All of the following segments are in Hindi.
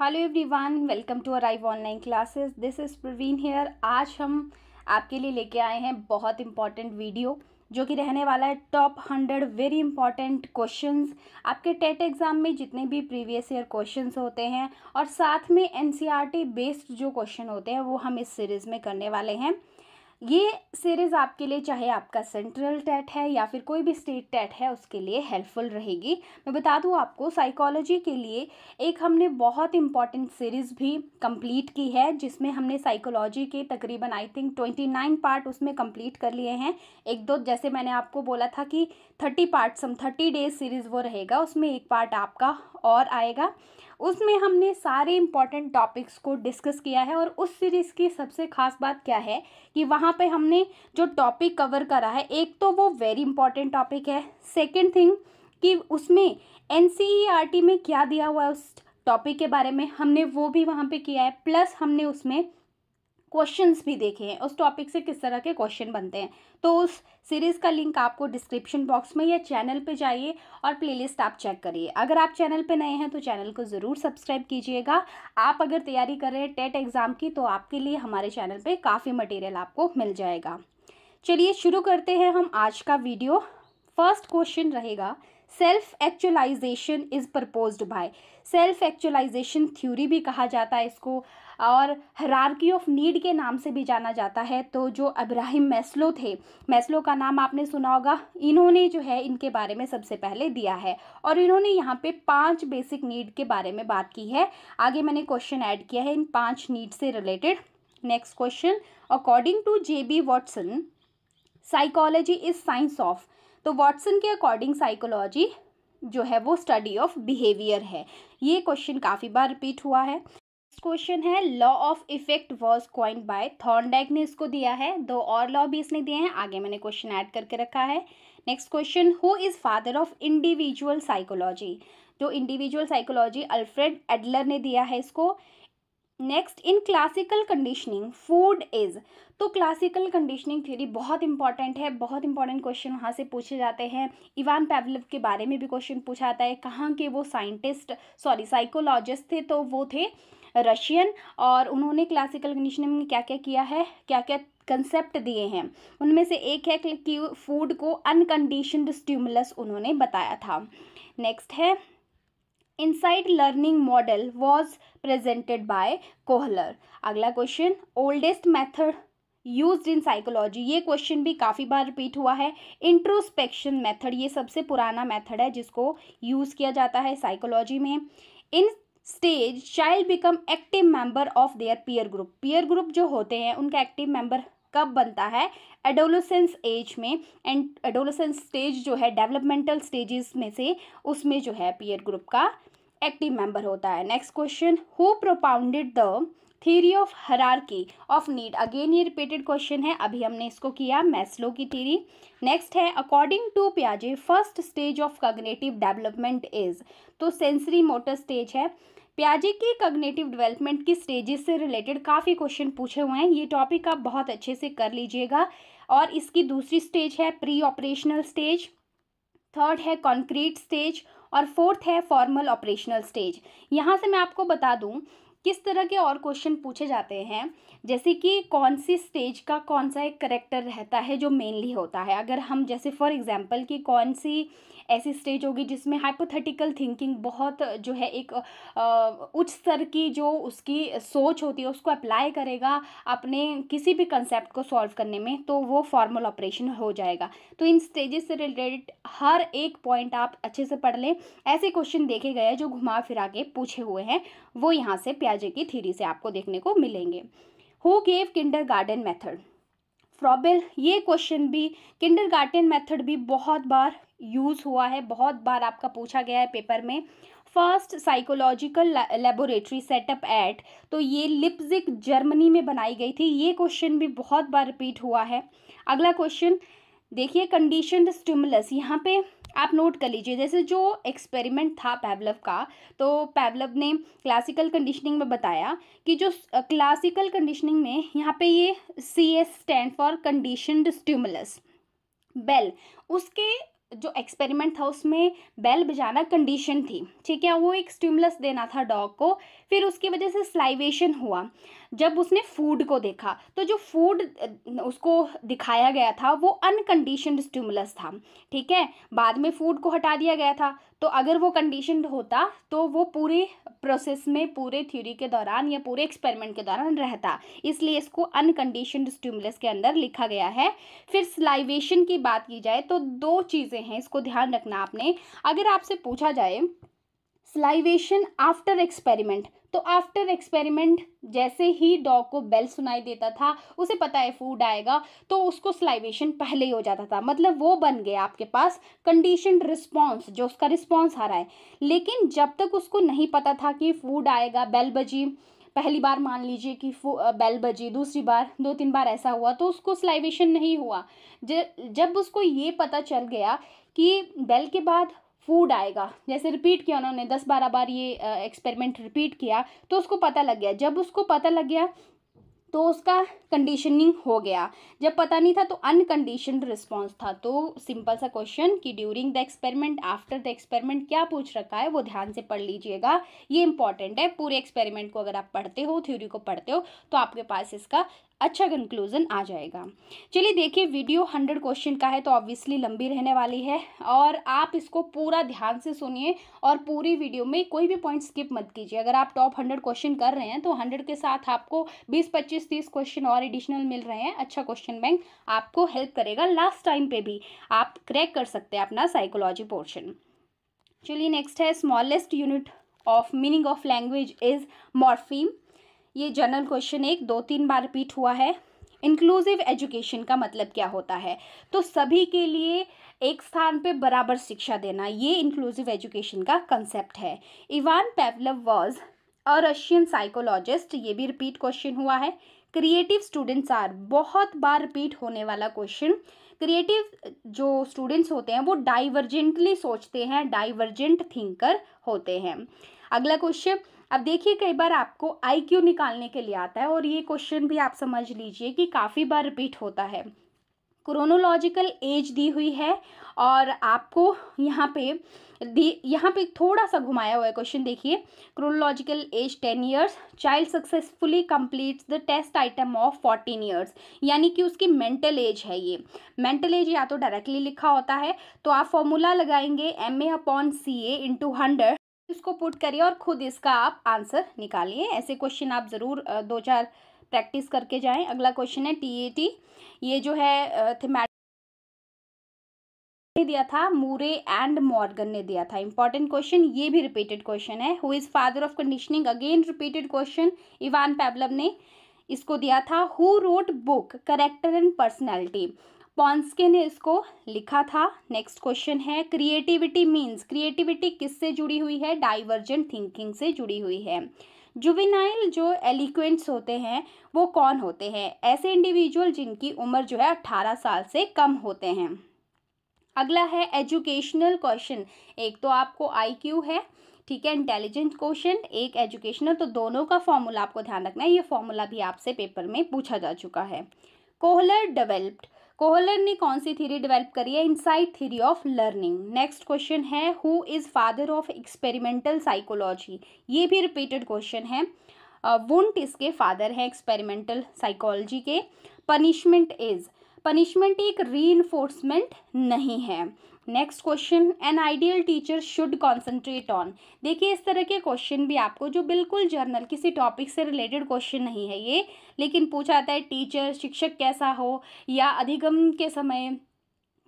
hello everyone welcome to arrive online classes this is Praveen here आज हम आपके लिए लेके आए हैं बहुत इंपॉर्टेंट वीडियो जो कि रहने वाला है top hundred very important questions आपके टेट एग्ज़ाम में जितने भी प्रीवियस ईयर क्वेश्चंस होते हैं और साथ में एन बेस्ड e जो क्वेश्चन होते हैं वो हम इस सीरीज़ में करने वाले हैं ये सीरीज़ आपके लिए चाहे आपका सेंट्रल टेट है या फिर कोई भी स्टेट टेट है उसके लिए हेल्पफुल रहेगी मैं बता दूँ आपको साइकोलॉजी के लिए एक हमने बहुत इंपॉर्टेंट सीरीज़ भी कंप्लीट की है जिसमें हमने साइकोलॉजी के तकरीबन I think twenty nine part उसमें कंप्लीट कर लिए हैं एक दो जैसे मैंने आपको बोला था कि thirty part some thirty days series वो रहेगा उसमें एक पार्ट आपका और आएगा उसमें हमने सारे इम्पॉर्टेंट टॉपिक्स को डिस्कस किया है और उस सीरीज़ की सबसे ख़ास बात क्या है कि वहाँ पे हमने जो टॉपिक कवर करा है एक तो वो वेरी इंपॉर्टेंट टॉपिक है सेकेंड थिंग कि उसमें एन e e में क्या दिया हुआ है उस टॉपिक के बारे में हमने वो भी वहाँ पे किया है प्लस हमने उसमें क्वेश्चंस भी देखे हैं उस टॉपिक से किस तरह के क्वेश्चन बनते हैं तो उस सीरीज़ का लिंक आपको डिस्क्रिप्शन बॉक्स में या चैनल पे जाइए और प्लेलिस्ट आप चेक करिए अगर आप चैनल पे नए हैं तो चैनल को ज़रूर सब्सक्राइब कीजिएगा आप अगर तैयारी कर रहे हैं टेट एग्ज़ाम की तो आपके लिए हमारे चैनल पर काफ़ी मटेरियल आपको मिल जाएगा चलिए शुरू करते हैं हम आज का वीडियो फर्स्ट क्वेश्चन रहेगा self actualisation is proposed by self actualisation theory भी कहा जाता है इसको और हरारकी ऑफ नीड के नाम से भी जाना जाता है तो जो अब्राहिम मैस्लो थे मैस्लो का नाम आपने सुना होगा इन्होंने जो है इनके बारे में सबसे पहले दिया है और इन्होंने यहाँ पे पांच बेसिक नीड के बारे में बात की है आगे मैंने क्वेश्चन ऐड किया है इन पांच नीड से related next question according to J B Watson psychology is science of तो वॉटसन के अकॉर्डिंग साइकोलॉजी जो है वो स्टडी ऑफ बिहेवियर है ये क्वेश्चन काफ़ी बार रिपीट हुआ है नेक्स्ट क्वेश्चन है law of effect was coined by Thorndike ने इसको दिया है दो और लॉ भी इसने दिए हैं आगे मैंने क्वेश्चन ऐड करके रखा है next question who is father of individual psychology जो इंडिविजुअल साइकोलॉजी अल्फ्रेड एडलर ने दिया है इसको next in classical conditioning food is तो क्लासिकल कंडीशनिंग थ्योरी बहुत इंपॉर्टेंट है बहुत इंपॉर्टेंट क्वेश्चन वहाँ से पूछे जाते हैं इवान पेवलव के बारे में भी क्वेश्चन पूछा जाता है कहाँ के वो साइंटिस्ट सॉरी साइकोलॉजिस्ट थे तो वो थे रशियन और उन्होंने क्लासिकल कंडीशनिंग में क्या क्या किया है क्या क्या कंसेप्ट दिए हैं उनमें से एक है कि फूड को अनकंडीशनड स्ट्यूमुलस उन्होंने बताया था नेक्स्ट है insight learning model was presented by Kohler अगला question oldest method use in psychology ये क्वेश्चन भी काफ़ी बार रिपीट हुआ है इंट्रोस्पेक्शन मेथड ये सबसे पुराना मेथड है जिसको यूज़ किया जाता है साइकोलॉजी में in stage child become active member of their peer group peer group जो होते हैं उनका एक्टिव मेंबर कब बनता है एडोलोसेंस एज में एंड एडोलोसेंस स्टेज जो है डेवलपमेंटल स्टेजेस में से उसमें जो है पीयर ग्रुप का एक्टिव मेंबर होता है next question who propounded the theory of hierarchy of need again ये रिपीटेड क्वेश्चन है अभी हमने इसको किया मैस्लो की थीरी नेक्स्ट है अकॉर्डिंग टू प्याजे first stage of cognitive development is तो सेंसरी मोटर स्टेज है प्याजे की कग्नेटिव डेवलपमेंट की स्टेजेस से रिलेटेड काफ़ी क्वेश्चन पूछे हुए हैं ये टॉपिक आप बहुत अच्छे से कर लीजिएगा और इसकी दूसरी स्टेज है प्री ऑपरेशनल स्टेज थर्ड है कॉन्क्रीट स्टेज और फोर्थ है फॉर्मल ऑपरेशनल स्टेज यहाँ से मैं आपको बता दूँ किस तरह के और क्वेश्चन पूछे जाते हैं जैसे कि कौन सी स्टेज का कौन सा एक करेक्टर रहता है जो मेनली होता है अगर हम जैसे फॉर एग्ज़ाम्पल कि कौन सी ऐसी स्टेज होगी जिसमें हाइपोथेटिकल थिंकिंग बहुत जो है एक उच्च स्तर की जो उसकी सोच होती है उसको अप्लाई करेगा अपने किसी भी कंसेप्ट को सॉल्व करने में तो वो फॉर्मल ऑपरेशन हो जाएगा तो इन स्टेजेस से रिलेटेड हर एक पॉइंट आप अच्छे से पढ़ लें ऐसे क्वेश्चन देखे गए जो घुमा फिरा के पूछे हुए हैं वो यहाँ से प्याजे की थीरी से आपको देखने को मिलेंगे who gave kindergarten method Froebel ये क्वेश्चन भी किंडर गार्डन मैथड भी बहुत बार यूज़ हुआ है बहुत बार आपका पूछा गया है पेपर में first psychological laboratory setup at तो ये लिप्जिक जर्मनी में बनाई गई थी ये क्वेश्चन भी बहुत बार रिपीट हुआ है अगला क्वेश्चन देखिए कंडीशन स्टिमुलस यहाँ पे आप नोट कर लीजिए जैसे जो एक्सपेरिमेंट था पैवलव का तो पैवलव ने क्लासिकल कंडीशनिंग में बताया कि जो क्लासिकल कंडीशनिंग में यहाँ पे ये C S stand for conditioned stimulus bell उसके जो एक्सपेरिमेंट था उसमें बेल बजाना कंडीशन थी ठीक है वो एक स्टिमुलस देना था डॉग को फिर उसकी वजह से स्लाइवेशन हुआ जब उसने फूड को देखा तो जो फूड उसको दिखाया गया था वो अनकंडीशनड स्टिमुलस था ठीक है बाद में फूड को हटा दिया गया था तो अगर वो कंडीशनड होता तो वो पूरे प्रोसेस में पूरे थ्योरी के दौरान या पूरे एक्सपेरिमेंट के दौरान रहता इसलिए इसको अनकंडीशनड स्टिमुलस के अंदर लिखा गया है फिर स्लाइवेशन की बात की जाए तो दो चीज़ें हैं इसको ध्यान रखना आपने अगर आपसे पूछा जाए स्लाइवेशन आफ्टर एक्सपेरिमेंट तो आफ्टर एक्सपेरिमेंट जैसे ही डॉग को बेल सुनाई देता था उसे पता है फूड आएगा तो उसको स्लाइवेशन पहले ही हो जाता था मतलब वो बन गया आपके पास कंडीशन रिस्पॉन्स जो उसका रिस्पॉन्स आ रहा है लेकिन जब तक उसको नहीं पता था कि फूड आएगा बेल बजी पहली बार मान लीजिए कि बेल बजी दूसरी बार दो तीन बार ऐसा हुआ तो उसको स्लाइवेशन नहीं हुआ जब उसको ये पता चल गया कि बेल के बाद फूड आएगा जैसे रिपीट किया उन्होंने दस बारह बार ये एक्सपेरिमेंट रिपीट किया तो उसको पता लग गया जब उसको पता लग गया तो उसका कंडीशनिंग हो गया जब पता नहीं था तो अनकंडीशन रिस्पॉन्स था तो सिंपल सा क्वेश्चन कि during the experiment after the experiment क्या पूछ रखा है वो ध्यान से पढ़ लीजिएगा ये इंपॉर्टेंट है पूरे एक्सपेरिमेंट को अगर आप पढ़ते हो थ्योरी को पढ़ते हो तो आपके पास इसका अच्छा कंक्लूज़न आ जाएगा चलिए देखिए वीडियो हंड्रेड क्वेश्चन का है तो ऑब्वियसली लंबी रहने वाली है और आप इसको पूरा ध्यान से सुनिए और पूरी वीडियो में कोई भी पॉइंट स्किप मत कीजिए अगर आप टॉप हंड्रेड क्वेश्चन कर रहे हैं तो हंड्रेड के साथ आपको बीस पच्चीस तीस क्वेश्चन और एडिशनल मिल रहे हैं अच्छा क्वेश्चन बैंक आपको हेल्प करेगा लास्ट टाइम पर भी आप क्रैक कर सकते हैं अपना साइकोलॉजी पोर्शन चलिए नेक्स्ट है smallest unit of meaning of language is morpheme ये जनरल क्वेश्चन एक दो तीन बार रिपीट हुआ है इंक्लूसिव एजुकेशन का मतलब क्या होता है तो सभी के लिए एक स्थान पे बराबर शिक्षा देना ये इंक्लूसिव एजुकेशन का कंसेप्ट है Ivan Pavlov was a Russian psychologist ये भी रिपीट क्वेश्चन हुआ है क्रिएटिव स्टूडेंट्स आर बहुत बार रिपीट होने वाला क्वेश्चन क्रिएटिव जो स्टूडेंट्स होते हैं वो डाइवर्जेंटली सोचते हैं डाइवर्जेंट थिंकर होते हैं अगला क्वेश्चन अब देखिए कई बार आपको आई क्यू निकालने के लिए आता है और ये क्वेश्चन भी आप समझ लीजिए कि काफ़ी बार रिपीट होता है क्रोनोलॉजिकल एज दी हुई है और आपको यहाँ पे दी यहाँ पे थोड़ा सा घुमाया हुआ है क्वेश्चन देखिए chronological age ten years child successfully completes the test item of fourteen years यानी कि उसकी मेंटल एज है ये मेंटल एज या तो डायरेक्टली लिखा होता है तो आप फॉर्मूला लगाएंगे M A upon C A into hundred इसको पुट करिए और खुद इसका आप आंसर निकालिए ऐसे क्वेश्चन आप ज़रूर दो चार प्रैक्टिस करके जाएं अगला क्वेश्चन है टी e ये जो है थीमेटिक दिया था मूरे एंड मॉर्गन ने दिया था इंपॉर्टेंट क्वेश्चन ये भी रिपीटेड क्वेश्चन है who is father of conditioning again repeated question Ivan Pavlov ने इसको दिया था who wrote book character and personality पॉन्सके ने इसको लिखा था नेक्स्ट क्वेश्चन है क्रिएटिविटी मीन्स क्रिएटिविटी किससे जुड़ी हुई है डाइवर्जेंट थिंकिंग से जुड़ी हुई है जुविनाइल जो एलिक्वेंट्स होते हैं वो कौन होते हैं ऐसे इंडिविजुअल जिनकी उम्र जो है अट्ठारह साल से कम होते हैं अगला है एजुकेशनल क्वेश्चन एक तो आपको आईक्यू है ठीक है इंटेलिजेंट क्वेश्चन एक एजुकेशनल तो दोनों का फॉर्मूला आपको ध्यान रखना है ये फॉर्मूला भी आपसे पेपर में पूछा जा चुका है कोहलर डेवलप्ड कोहलर ने कौन सी थीरी डेवलप करी है insight theory of learning next question है who is father of experimental psychology ये भी रिपीटेड क्वेश्चन है वुंट uh, इसके फादर हैं एक्सपेरिमेंटल साइकोलॉजी के पनिशमेंट इज़ पनिशमेंट एक री नहीं है next question an ideal teacher should concentrate on देखिए इस तरह के क्वेश्चन भी आपको जो बिल्कुल जर्नल किसी टॉपिक से रिलेटेड क्वेश्चन नहीं है ये लेकिन पूछा जाता है टीचर शिक्षक कैसा हो या अधिगम के समय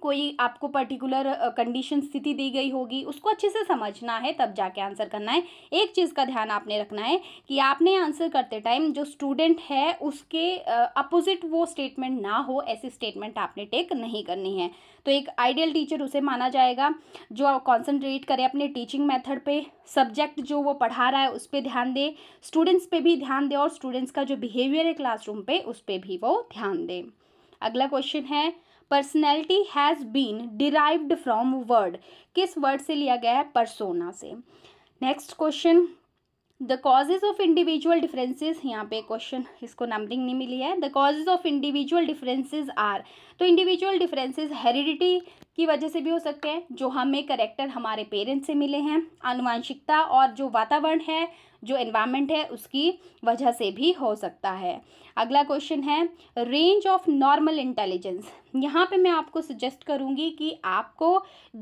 कोई आपको पर्टिकुलर कंडीशन स्थिति दी गई होगी उसको अच्छे से समझना है तब जाके आंसर करना है एक चीज़ का ध्यान आपने रखना है कि आपने आंसर करते टाइम जो स्टूडेंट है उसके अपोजिट वो स्टेटमेंट ना हो ऐसी स्टेटमेंट आपने टेक नहीं करनी है तो एक आइडियल टीचर उसे माना जाएगा जो कॉन्सेंट्रेट करे अपने टीचिंग मैथड पर सब्जेक्ट जो वो पढ़ा रहा है उस पर ध्यान दे स्टूडेंट्स पर भी ध्यान दे और स्टूडेंट्स का जो बिहेवियर है क्लासरूम पर उस पर भी वो ध्यान दे अगला क्वेश्चन है personality has been derived from word किस वर्ड से लिया गया है परसोना से next question the causes of individual differences यहाँ पे क्वेश्चन इसको नंबरिंग नहीं मिली है the causes of individual differences are तो इंडिविजुअल डिफरेंसेज हेरिडिटी की वजह से भी हो सकते हैं जो हमें करेक्टर हमारे पेरेंट्स से मिले हैं अनुवांशिकता और जो वातावरण है जो एनवायरमेंट है उसकी वजह से भी हो सकता है अगला क्वेश्चन है रेंज ऑफ नॉर्मल इंटेलिजेंस यहाँ पे मैं आपको सजेस्ट करूँगी कि आपको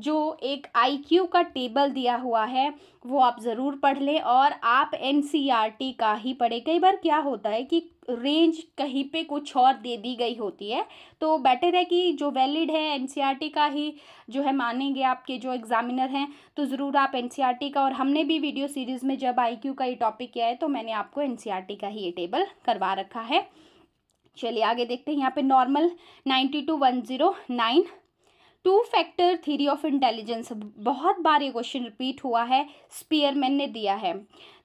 जो एक आईक्यू का टेबल दिया हुआ है वो आप ज़रूर पढ़ लें और आप एनसीईआरटी e का ही पढ़ें कई बार क्या होता है कि रेंज कहीं पे कुछ और दे दी गई होती है तो बेटर है कि जो वैलिड है एनसीईआरटी e का ही जो है मानेंगे आपके जो एग्ज़ामिनर हैं तो ज़रूर आप एन e का और हमने भी वीडियो सीरीज़ में जब आई का ये टॉपिक किया है तो मैंने आपको एन का ही ये टेबल करवा रखा है चलिए आगे देखते हैं यहाँ पे normal ninety two one zero nine two factor theory of intelligence बहुत बार ये क्वेश्चन रिपीट हुआ है स्पीयरमैन ने दिया है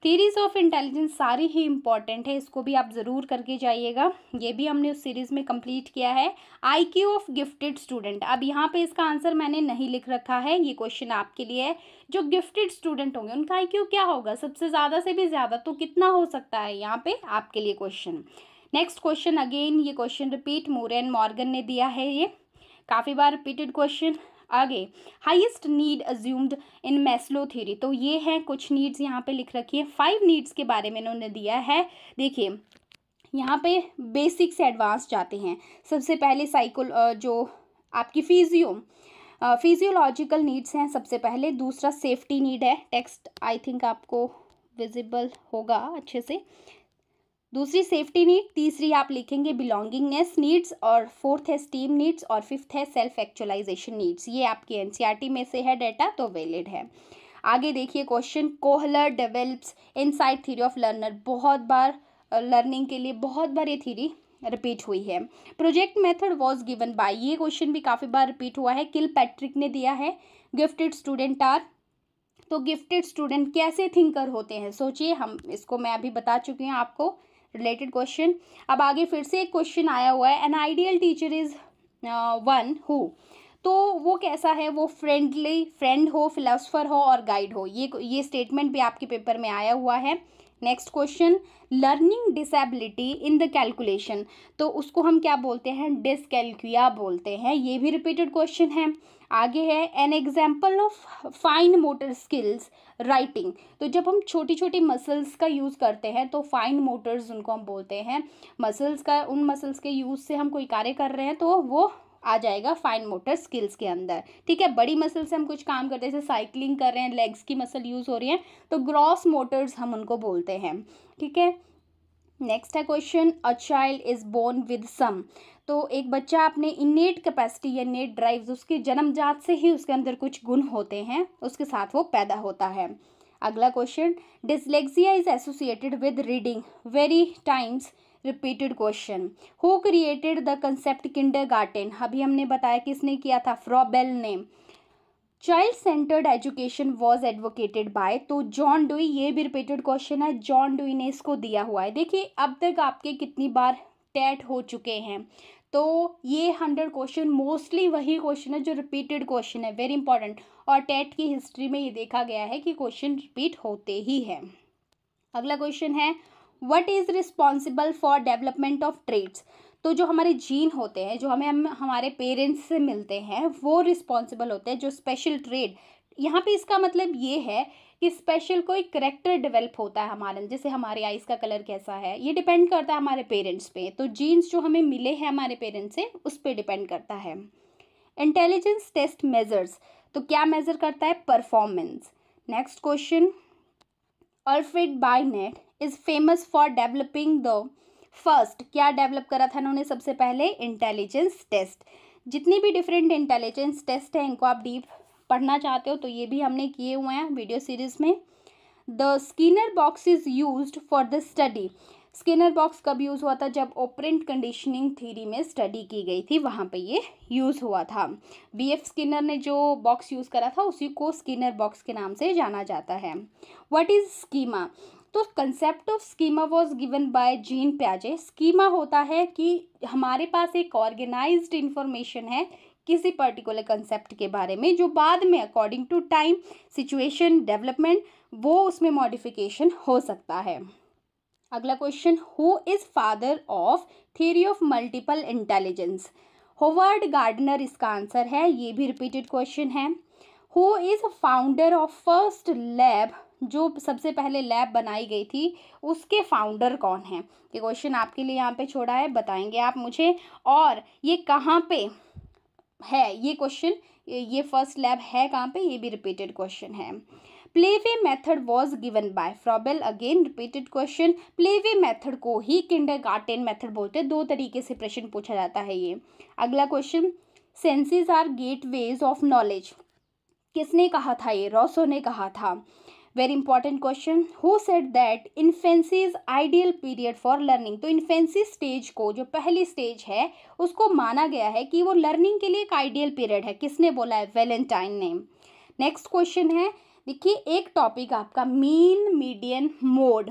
थीरीज ऑफ इंटेलिजेंस सारी ही इंपॉर्टेंट है इसको भी आप ज़रूर करके जाइएगा ये भी हमने उस सीरीज़ में कंप्लीट किया है I Q of gifted student अब यहाँ पे इसका आंसर मैंने नहीं लिख रखा है ये क्वेश्चन आपके लिए है जो गिफ्टेड स्टूडेंट होंगे उनका आई क्या होगा सबसे ज़्यादा से भी ज़्यादा तो कितना हो सकता है यहाँ पर आपके लिए क्वेश्चन नेक्स्ट क्वेश्चन अगेन ये क्वेश्चन रिपीट मोर मॉर्गन ने दिया है ये काफ़ी बार रिपीटेड क्वेश्चन आगे highest need assumed in Maslow theory तो ये हैं कुछ नीड्स यहाँ पे लिख रखी है फाइव नीड्स के बारे में इन्होंने दिया है देखिए यहाँ पे बेसिक से एडवांस जाते हैं सबसे पहले साइकोल जो आपकी फिजियो फिजियोलॉजिकल नीड्स हैं सबसे पहले दूसरा सेफ्टी नीड है टेक्स्ट आई थिंक आपको विजिबल होगा अच्छे से दूसरी सेफ्टी नीड तीसरी आप लिखेंगे बिलोंगिंगनेस नीड्स और फोर्थ है स्टीम नीड्स और फिफ्थ है सेल्फ एक्चुअलाइजेशन नीड्स ये आपकी एन e में से है डेटा तो वैलिड है आगे देखिए question Kohler develops insight theory of learner बहुत बार लर्निंग के लिए बहुत बार ये थ्योरी रिपीट हुई है project method was given by ये क्वेश्चन भी काफ़ी बार रिपीट हुआ है किल पैट्रिक ने दिया है गिफ्टेड स्टूडेंट आर तो गिफ्टेड स्टूडेंट कैसे थिंकर होते हैं सोचिए हम इसको मैं अभी बता चुकी हूँ आपको रिलेटेड क्वेश्चन अब आगे फिर से एक क्वेश्चन आया हुआ है an ideal teacher is one who तो वो कैसा है वो फ्रेंडली फ्रेंड हो फिलोसफर हो और गाइड हो ये ये स्टेटमेंट भी आपके पेपर में आया हुआ है next question learning disability in the calculation तो उसको हम क्या बोलते हैं डिसकैलकुया बोलते हैं ये भी रिपीटेड क्वेश्चन है आगे है an example of fine motor skills writing तो जब हम छोटी छोटी मसल्स का यूज़ करते हैं तो फाइन मोटर्स उनको हम बोलते हैं मसल्स का उन मसल्स के यूज़ से हम कोई कार्य कर रहे हैं तो वो आ जाएगा फाइन मोटर स्किल्स के अंदर ठीक है बड़ी मसल से हम कुछ काम करते हैं जैसे साइकिलिंग कर रहे हैं लेग्स की मसल यूज़ हो रही है तो ग्रॉस मोटर्स हम उनको बोलते हैं ठीक है नेक्स्ट है question a child is born with some तो एक बच्चा अपने इनेट कैपेसिटी या नेट ड्राइव्स उसके जन्मजात से ही उसके अंदर कुछ गुण होते हैं उसके साथ वो पैदा होता है अगला question dyslexia is associated with reading very times repeated question who created the concept kindergarten अभी हमने बताया किसने किया था फ्रॉबेल ने child centred education was advocated by तो जॉन डुई ये भी रिपीटेड क्वेश्चन है जॉन डुई ने इसको दिया हुआ है देखिए अब तक आपके कितनी बार टैट हो चुके हैं तो ये हंड्रेड क्वेश्चन मोस्टली वही क्वेश्चन है जो रिपीटेड क्वेश्चन है वेरी इंपॉर्टेंट और टेट की हिस्ट्री में ये देखा गया है कि क्वेश्चन रिपीट होते ही हैं अगला क्वेश्चन है what is responsible for development of traits तो जो हमारे जीन होते हैं जो हमें हम हमारे पेरेंट्स से मिलते हैं वो रिस्पॉन्सिबल होते हैं जो स्पेशल ट्रेड यहाँ पे इसका मतलब ये है कि स्पेशल कोई करेक्टर डेवलप होता है हमारे जैसे हमारे आइज़ का कलर कैसा है ये डिपेंड करता है हमारे पेरेंट्स पे तो जीन्स जो हमें मिले हैं हमारे पेरेंट्स से उस पर डिपेंड करता है इंटेलिजेंस टेस्ट मेजर्स तो क्या मेज़र करता है performance next question Alfred Binet is famous for developing the first क्या डेवलप करा था उन्होंने सबसे पहले इंटेलिजेंस टेस्ट जितनी भी डिफरेंट इंटेलिजेंस टेस्ट हैं इनको आप डीप पढ़ना चाहते हो तो ये भी हमने किए हुए हैं वीडियो सीरीज़ में the Skinner box is use for the study Skinner box कब यूज़ हुआ था जब ओपरेंट कंडीशनिंग थीरी में स्टडी की गई थी वहाँ पे ये यूज़ हुआ था बी एफ स्किनर ने जो बॉक्स यूज़ करा था उसी को स्किनर बॉक्स के नाम से जाना जाता है वट इज़ स्कीमा तो concept of schema was given by Jean प्याजे स्कीमा होता है कि हमारे पास एक ऑर्गेनाइज इन्फॉर्मेशन है किसी पर्टिकुलर कंसेप्ट के बारे में जो बाद में according to time situation development वो उसमें मॉडिफिकेशन हो सकता है अगला question who is father of theory of multiple intelligence Howard Gardner इसका आंसर है ये भी रिपीटेड क्वेश्चन है who is founder of first lab जो सबसे पहले लैब बनाई गई थी उसके फाउंडर कौन हैं ये क्वेश्चन आपके लिए यहाँ पे छोड़ा है बताएंगे आप मुझे और ये कहाँ पे है ये क्वेश्चन ये फर्स्ट लैब है कहाँ पे ये भी रिपीटेड क्वेश्चन है play way method was given by Froebel again repeated question play way method को ही किंडर गार्टेन मैथड बोलते हैं दो तरीके से प्रश्न पूछा जाता है ये अगला question senses are ways of knowledge किसने कहा था ये रॉसो ने कहा था very important question who said that infancy is ideal period for learning तो इन्फेंसी स्टेज को जो पहली स्टेज है उसको माना गया है कि वो लर्निंग के लिए एक आइडियल पीरियड है किसने बोला है वेलेंटाइन ने नेक्स्ट क्वेश्चन है देखिए एक टॉपिक आपका मीन मीडियन मोड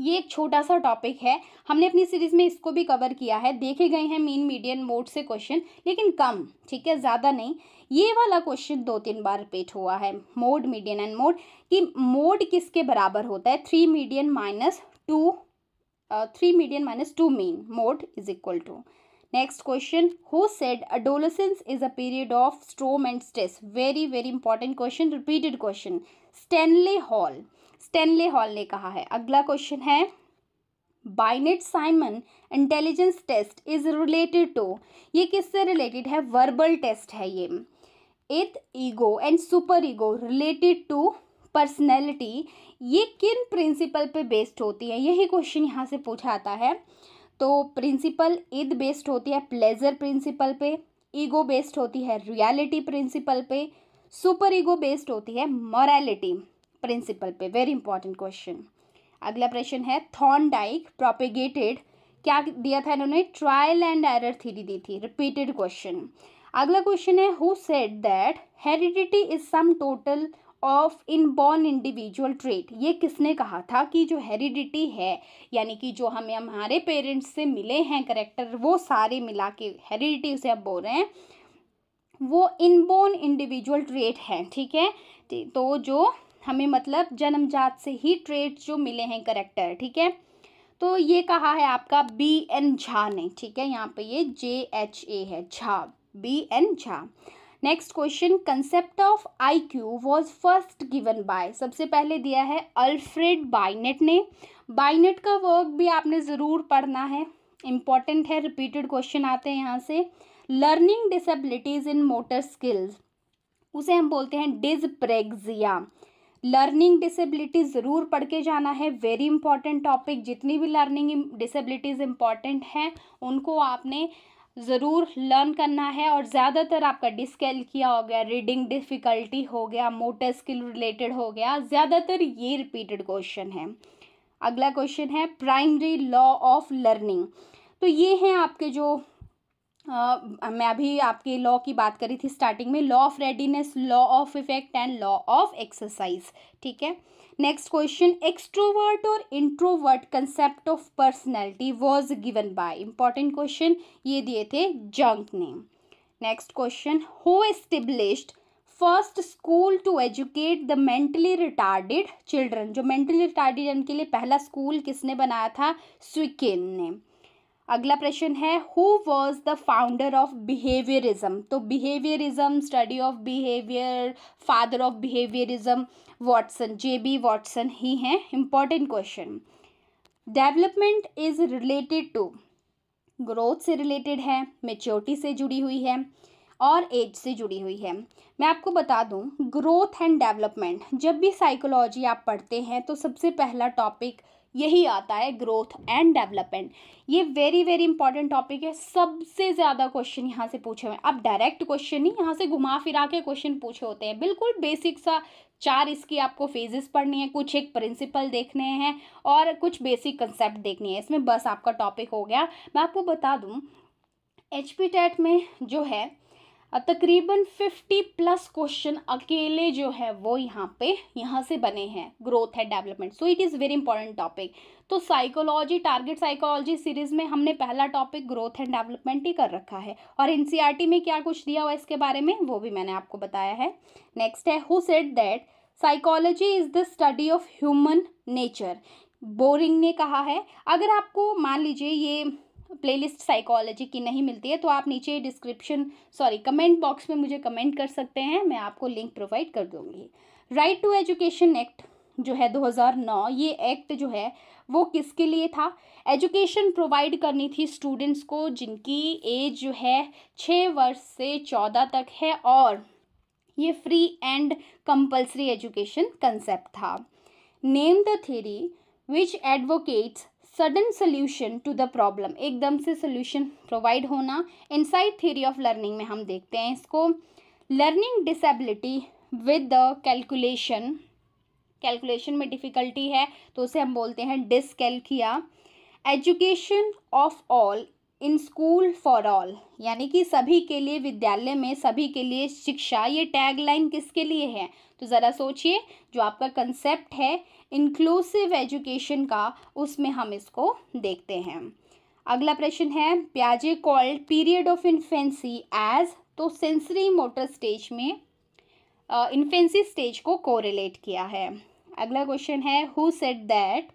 ये एक छोटा सा टॉपिक है हमने अपनी सीरीज में इसको भी कवर किया है देखे गए हैं मीन मीडियन मोड से क्वेश्चन लेकिन कम ठीक है ज़्यादा नहीं ये वाला क्वेश्चन दो तीन बार रिपीट हुआ है मोड मीडियन एंड मोड कि मोड किसके बराबर होता है three median minus two three median minus two mean mode is equal to next question who said adolescence is a period of storm and stress very very important question repeated question Stanley Hall Stanley Hall ने कहा है अगला क्वेश्चन है Binet Simon intelligence test is related to ये किससे रिलेटेड है वर्बल टेस्ट है ये इथ ego and super ego related to personality ये किन प्रिंसिपल पे बेस्ड होती है यही क्वेश्चन यहाँ से पूछा आता है तो प्रिंसिपल इथ बेस्ड होती है प्लेजर प्रिंसिपल पे ईगो बेस्ड होती है रियलिटी प्रिंसिपल पे सुपर ईगो बेस्ड होती है मॉरलिटी प्रिंसिपल पे वेरी इंपॉर्टेंट क्वेश्चन अगला प्रश्न है थॉन डाइक प्रोपिगेटेड क्या दिया था इन्होंने ट्रायल एंड एरर थीरी दी थी रिपीटेड क्वेश्चन अगला क्वेश्चन है who said that heredity is sum total of inborn individual trait ये किसने कहा था कि जो हेरिडिटी है यानी कि जो हमें हमारे पेरेंट्स से मिले हैं करेक्टर वो सारे मिला के हेरिडिटी उसे आप बोल रहे हैं वो इनबोर्न इंडिविजुअल ट्रेट है ठीक है तो जो हमें मतलब जन्मजात से ही ट्रेट जो मिले हैं करेक्टर ठीक है तो ये कहा है आपका बी एन झा ने ठीक है यहाँ पे ये जे एच ए है Jha B N Jha next question concept of IQ was first given by सबसे पहले दिया है अल्फ्रेड बाइनेट ने बाइनेट का वर्क भी आपने ज़रूर पढ़ना है इम्पॉर्टेंट है रिपीटेड क्वेश्चन आते हैं यहाँ से learning disabilities in motor skills उसे हम बोलते हैं डिजप्रेग्जिया लर्निंग डिसेबिलिटी ज़रूर पढ़ के जाना है वेरी इंपॉर्टेंट टॉपिक जितनी भी लर्निंग डिसेबिलिटीज़ इम्पॉर्टेंट हैं उनको आपने ज़रूर लर्न करना है और ज़्यादातर आपका किया हो गया रीडिंग डिफ़िकल्टी हो गया मोटर स्किल रिलेटेड हो गया ज़्यादातर ये रिपीटेड क्वेश्चन है अगला क्वेश्चन है प्राइमरी लॉ ऑफ लर्निंग तो ये हैं आपके जो आ, मैं अभी आपके लॉ की बात करी थी स्टार्टिंग में law of readiness law of effect and law of exercise ठीक है नेक्स्ट क्वेश्चन एक्सट्रोवर्ट और introvert concept of personality was given by important question ये दिए थे जंक ने next question who established first school to educate the mentally retarded children जो मेंटली रिटार्डेड उनके लिए पहला स्कूल किसने बनाया था स्विकेन ने अगला प्रश्न है who was the founder of behaviourism तो behaviourism study of behaviour father of behaviourism Watson J B Watson ही हैं important question development is related to growth से रिलेटेड है मेच्योरिटी से जुड़ी हुई है और एज से जुड़ी हुई है मैं आपको बता दूं ग्रोथ एंड डेवलपमेंट जब भी साइकोलॉजी आप पढ़ते हैं तो सबसे पहला टॉपिक यही आता है ग्रोथ एंड डेवलपमेंट ये वेरी वेरी इंपॉर्टेंट टॉपिक है सबसे ज़्यादा क्वेश्चन यहाँ से पूछे हुए हैं अब डायरेक्ट क्वेश्चन नहीं यहाँ से घुमा फिरा के क्वेश्चन पूछे होते हैं बिल्कुल बेसिक सा चार इसकी आपको फेजेस पढ़नी है कुछ एक प्रिंसिपल देखने हैं और कुछ बेसिक कंसेप्ट देखने हैं इसमें बस आपका टॉपिक हो गया मैं आपको बता दूँ एच टेट में जो है तकरीबन 50 प्लस क्वेश्चन अकेले जो है वो यहाँ पे यहाँ से बने हैं ग्रोथ है development so it is very important topic तो साइकोलॉजी टारगेट साइकोलॉजी सीरीज में हमने पहला टॉपिक ग्रोथ एंड डेवलपमेंट ही कर रखा है और एनसीईआरटी e में क्या कुछ दिया हुआ इसके बारे में वो भी मैंने आपको बताया है नेक्स्ट है who said that psychology is the study of human nature Boring ने कहा है अगर आपको मान लीजिए ये प्लेलिस्ट साइकोलॉजी की नहीं मिलती है तो आप नीचे डिस्क्रिप्शन सॉरी कमेंट बॉक्स में मुझे कमेंट कर सकते हैं मैं आपको लिंक प्रोवाइड कर दूँगी राइट टू एजुकेशन एक्ट जो है 2009 ये एक्ट जो है वो किसके लिए था एजुकेशन प्रोवाइड करनी थी स्टूडेंट्स को जिनकी एज जो है छः वर्ष से चौदह तक है और ये free and compulsory education concept था name the theory which advocates sudden solution to the problem एकदम से सोल्यूशन प्रोवाइड होना इनसाइड थीरी ऑफ लर्निंग में हम देखते हैं इसको learning disability with the calculation calculation में डिफ़िकल्टी है तो उसे हम बोलते हैं dyscalculia education of all in school for all यानी कि सभी के लिए विद्यालय में सभी के लिए शिक्षा ये टैग लाइन किसके लिए है तो ज़रा सोचिए जो आपका कंसेप्ट है इंक्लूसिव एजुकेशन का उसमें हम इसको देखते हैं अगला प्रश्न है प्याजे called period of infancy age तो सेंसरी मोटर स्टेज में इन्फेंसी स्टेज को कोरिलेट किया है अगला क्वेश्चन है who said that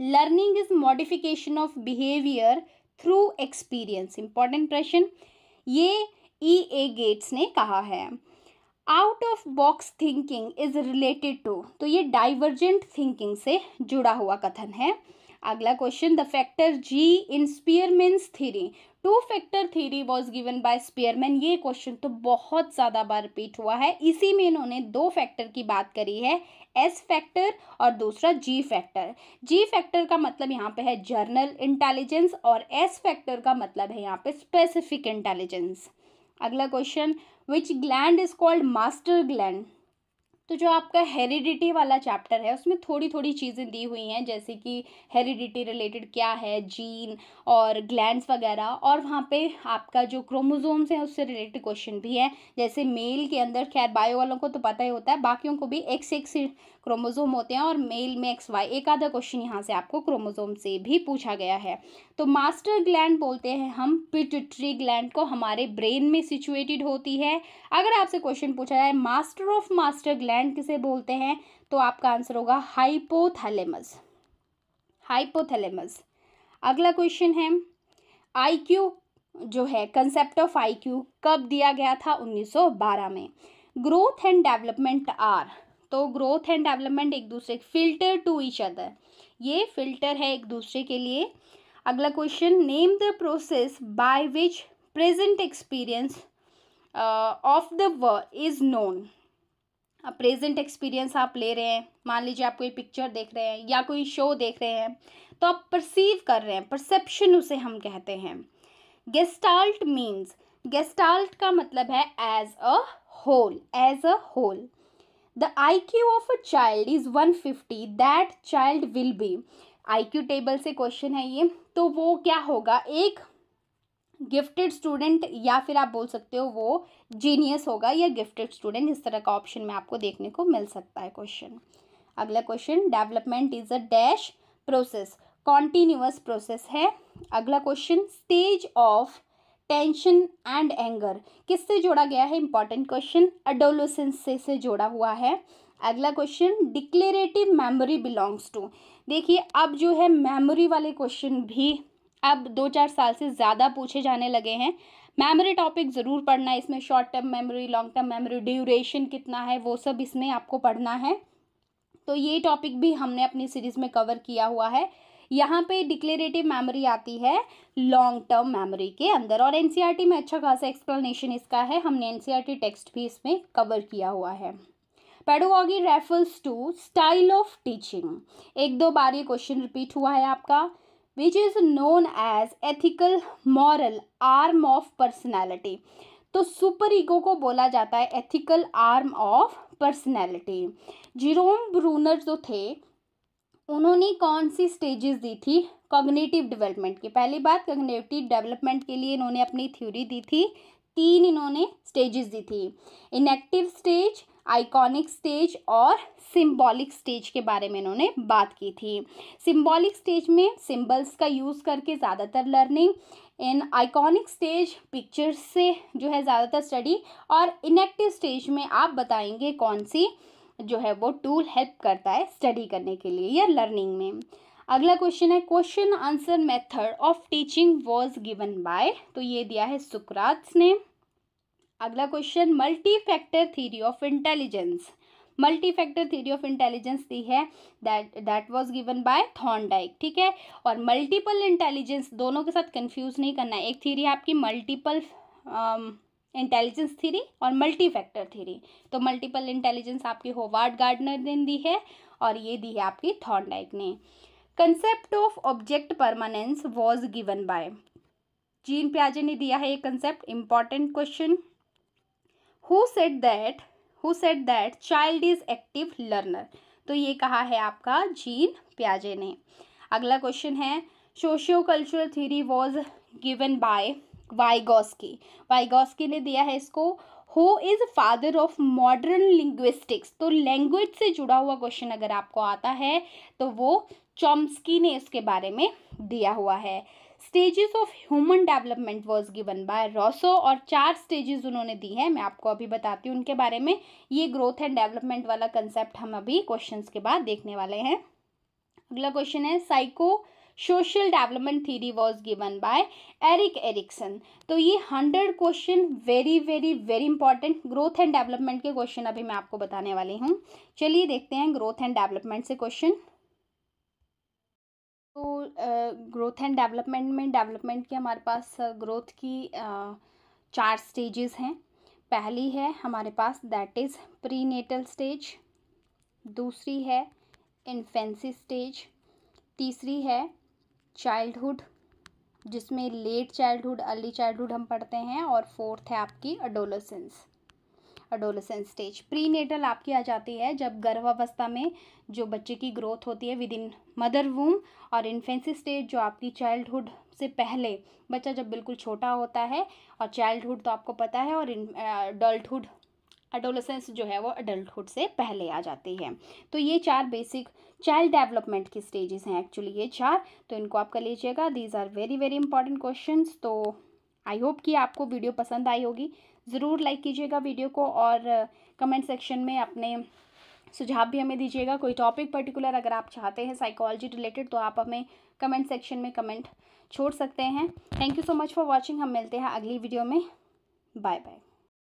learning is modification of behaviour through experience important प्रश्न ये ई ए गेट्स ने कहा है out of box thinking is related to तो ये डाइवर्जेंट थिंकिंग से जुड़ा हुआ कथन है अगला question the factor G in Spearman's two factor theory was given by Spearman ये क्वेश्चन तो बहुत ज़्यादा बार रिपीट हुआ है इसी में इन्होंने दो फैक्टर की बात करी है एस फैक्टर और दूसरा जी फैक्टर जी फैक्टर का मतलब यहाँ पे है जर्नल इंटेलिजेंस और एस फैक्टर का मतलब है यहाँ पे स्पेसिफिक इंटेलिजेंस अगला question which gland is called master gland तो जो आपका हेरिडिटी वाला चैप्टर है उसमें थोड़ी थोड़ी चीज़ें दी हुई हैं जैसे कि हेरिडिटी रिलेटेड क्या है जीन और ग्लैंड्स वगैरह और वहाँ पे आपका जो क्रोमोजोम्स हैं उससे रिलेटेड क्वेश्चन भी है जैसे मेल के अंदर खैर बायो वालों को तो पता ही होता है बाकियों को भी एक्स एक्स क्रोमोजोम होते हैं और मेल में एक्स वाई एक आधा क्वेश्चन यहाँ से आपको क्रोमोजोम से भी पूछा गया है तो मास्टर ग्लैंड बोलते हैं हम पिटट्री ग्लैंड को हमारे ब्रेन में सिचुएटेड होती है अगर आपसे क्वेश्चन पूछा जाए मास्टर ऑफ मास्टर ग्लैंड किसे बोलते हैं तो आपका आंसर होगा हाइपोथैलेमस हाइपोथैलेमस अगला क्वेश्चन है क्यू जो है कंसेप्ट ऑफ क्यू कब दिया गया था बारह में ग्रोथ एंड डेवलपमेंट आर तो ग्रोथ एंड डेवलपमेंट एक दूसरे फिल्टर टू ईच अदर ये फिल्टर है एक दूसरे के लिए अगला question name the process by which present experience of the whole is known अब प्रेजेंट एक्सपीरियंस आप ले रहे हैं मान लीजिए आप कोई पिक्चर देख रहे हैं या कोई शो देख रहे हैं तो आप परसीव कर रहे हैं परसेप्शन उसे हम कहते हैं गेस्टाल्ट मीन्स गेस्टाल्ट का मतलब है as a whole as a whole I Q of a child is one fifty that child will be IQ table से क्वेश्चन है ये तो वो क्या होगा एक गिफ्टेड स्टूडेंट या फिर आप बोल सकते हो वो जीनियस होगा या गिफ्टेड स्टूडेंट इस तरह का ऑप्शन में आपको देखने को मिल सकता है क्वेश्चन अगला question development is a dash process continuous process है अगला question stage of tension and anger किससे जोड़ा गया है इंपॉर्टेंट क्वेश्चन अडोलोसेंस से से जोड़ा हुआ है अगला question declarative memory belongs to देखिए अब जो है मेमोरी वाले क्वेश्चन भी अब दो चार साल से ज़्यादा पूछे जाने लगे हैं मेमोरी टॉपिक ज़रूर पढ़ना है इसमें short term memory long term memory duration कितना है वो सब इसमें आपको पढ़ना है तो ये टॉपिक भी हमने अपनी सीरीज़ में कवर किया हुआ है यहाँ पे डिक्लेरेटिव मेमोरी आती है लॉन्ग टर्म मेमोरी के अंदर और एनसीईआरटी e में अच्छा खासा एक्सप्लेनेशन इसका है हमने एनसीईआरटी टेक्स्ट e भी इसमें कवर किया हुआ है pedagogy refers to style of teaching एक दो बार ये क्वेश्चन रिपीट हुआ है आपका which is known as ethical moral arm of personality तो सुपर ईगो को बोला जाता है ethical arm of personality Jerome Bruner जो थे उन्होंने कौन सी स्टेजेस दी थी कॉग्नेटिव डेवलपमेंट की पहली बात कॉग्नेटिव डेवलपमेंट के लिए इन्होंने अपनी थ्योरी दी थी तीन इन्होंने स्टेजेस दी थी इनएक्टिव स्टेज आइकॉनिक स्टेज और सिंबॉलिक स्टेज के बारे में इन्होंने बात की थी सिंबॉलिक स्टेज में सिंबल्स का यूज़ करके ज़्यादातर learning in iconic stage pictures से जो है ज़्यादातर स्टडी और इनएक्टिव स्टेज में आप बताएंगे कौन सी जो है वो टूल हेल्प करता है स्टडी करने के लिए या लर्निंग में अगला क्वेश्चन है question answer method of teaching was given by तो ये दिया है सुक्रात्स ने अगला question multi factor theory of intelligence multi factor theory of intelligence दी है that that was given by Thorndike ठीक है और मल्टीपल इंटेलिजेंस दोनों के साथ कंफ्यूज नहीं करना एक थीरी है आपकी मल्टीपल इंटेलिजेंस थीरी और मल्टी फैक्टर थीरी तो मल्टीपल इंटेलिजेंस आपकी होवार्ड गार्डनर ने दी है और ये दी है आपकी थॉर्नडाइक ने concept of object permanence was given by Jean प्याजे ने दिया है ये concept important question who said that who said that child is active learner तो ये कहा है आपका जीन प्याजे ने अगला क्वेश्चन है socio cultural theory was given by Vygotsky Vygotsky ने दिया है इसको who is father of modern linguistics तो लैंग्वेज से जुड़ा हुआ क्वेश्चन अगर आपको आता है तो वो चॉम्सकी ने इसके बारे में दिया हुआ है stages of human development was given by Rousseau और चार स्टेजेस उन्होंने दी है मैं आपको अभी बताती हूँ उनके बारे में ये ग्रोथ एंड डेवलपमेंट वाला कंसेप्ट हम अभी क्वेश्चन के बाद देखने वाले हैं अगला क्वेश्चन है psycho social development theory was given by Erik Erikson तो ये hundred question very very very important growth and development के क्वेश्चन अभी मैं आपको बताने वाली हूँ चलिए देखते हैं ग्रोथ एंड डेवलपमेंट से क्वेश्चन तो ग्रोथ एंड डेवलपमेंट में डेवलपमेंट के हमारे पास ग्रोथ की uh, चार स्टेजेस हैं पहली है हमारे पास that is prenatal stage दूसरी है इन्फेंसी स्टेज तीसरी है चाइल्डहुड जिसमें लेट चाइल्डहुड अर्ली चाइल्डहुड हम पढ़ते हैं और फोर्थ है आपकी adolescence adolescence stage prenatal आपकी आ जाती है जब गर्भावस्था में जो बच्चे की ग्रोथ होती है विद इन मदर वूम और इन्फेंसी स्टेज जो आपकी चाइल्डहुड से पहले बच्चा जब बिल्कुल छोटा होता है और चाइल्डहुड तो आपको पता है और अडल्टुड अडोलसेंस जो है वो अडल्टुड से पहले आ जाती है तो ये चार बेसिक चाइल्ड डेवलपमेंट की स्टेजेस हैं एक्चुअली ये चार तो इनको आप कर लीजिएगा these are very very important question तो आई होप कि आपको वीडियो पसंद आई होगी ज़रूर लाइक कीजिएगा वीडियो को और कमेंट uh, सेक्शन में अपने सुझाव भी हमें दीजिएगा कोई टॉपिक पर्टिकुलर अगर आप चाहते हैं साइकोलॉजी रिलेटेड तो आप हमें कमेंट सेक्शन में कमेंट छोड़ सकते हैं thank you so much for watching हम मिलते हैं अगली वीडियो में बाय बाय